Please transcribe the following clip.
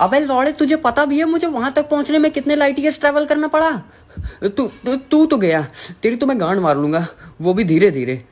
अबे लौड़े तुझे पता भी है मुझे वहां तक पहुंचने में कितने लाइट ईयर्स ट्रैवल करना पड़ा तू तू तो गया तेरी तो मैं गांड मार लूंगा वो भी धीरे धीरे